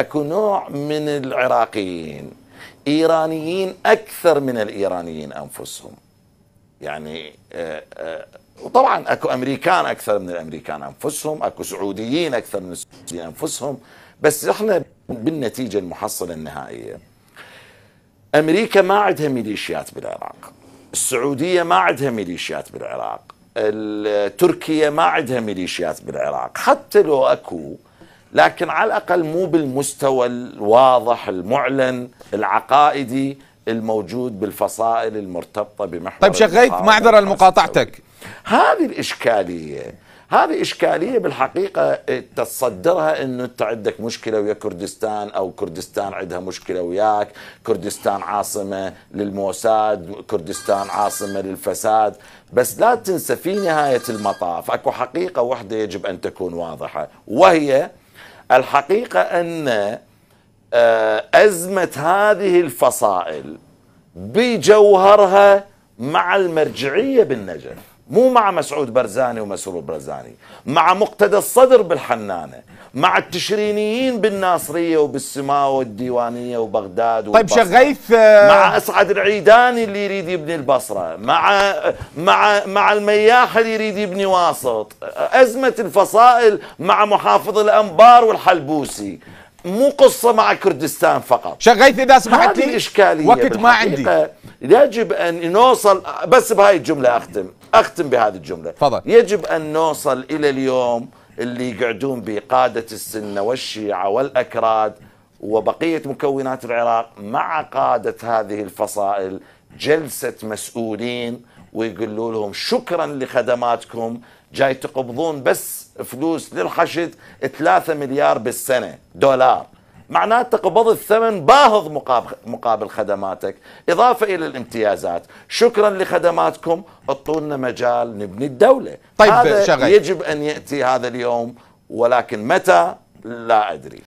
اكو نوع من العراقيين ايرانيين اكثر من الايرانيين انفسهم يعني آه، آه، وطبعا اكو امريكان اكثر من الامريكان انفسهم اكو سعوديين اكثر من السعوديين انفسهم بس احنا بالنتيجه المحصله النهائيه امريكا ما عندها ميليشيات بالعراق السعوديه ما عندها ميليشيات بالعراق تركيا ما عندها ميليشيات بالعراق حتى لو اكو لكن على الأقل مو بالمستوى الواضح المعلن العقائدي الموجود بالفصائل المرتبطة بمحور طيب شغيت معذرة لمقاطعتك هذه الإشكالية هذه إشكالية بالحقيقة تصدرها أنه أنت عندك مشكلة ويا كردستان أو كردستان عندها مشكلة وياك كردستان عاصمة للموساد كردستان عاصمة للفساد بس لا تنسى في نهاية المطاف أكو حقيقة واحدة يجب أن تكون واضحة وهي الحقيقة أن آه، أزمة هذه الفصائل بجوهرها مع المرجعية بالنجف مو مع مسعود برزاني ومسرور برزاني مع مقتدى الصدر بالحنانة مع التشرينيين بالناصرية وبالسماء والديوانية وبغداد طيب شغيث آه، مع أسعد العيداني اللي يريد يبني البصرة مع مع مع المياح اللي يريد يبني واسط أزمة الفصائل مع محافظ الأنبار والحلبوسي مو قصة مع كردستان فقط شغيث إذا سمحت لي وقت ما عندي يجب أن نوصل بس بهاي الجملة أختم أختم بهذه الجملة فضل. يجب أن نوصل إلى اليوم اللي يقعدون بقادة السنة والشيعة والأكراد وبقية مكونات العراق مع قادة هذه الفصائل جلسة مسؤولين ويقولوا لهم شكرا لخدماتكم جاي تقبضون بس فلوس للحشد 3 مليار بالسنة دولار معناته تقبض الثمن باهظ مقابل, مقابل خدماتك إضافة إلى الامتيازات شكرا لخدماتكم اعطونا مجال نبني الدولة طيب هذا شغل. يجب أن يأتي هذا اليوم ولكن متى لا أدري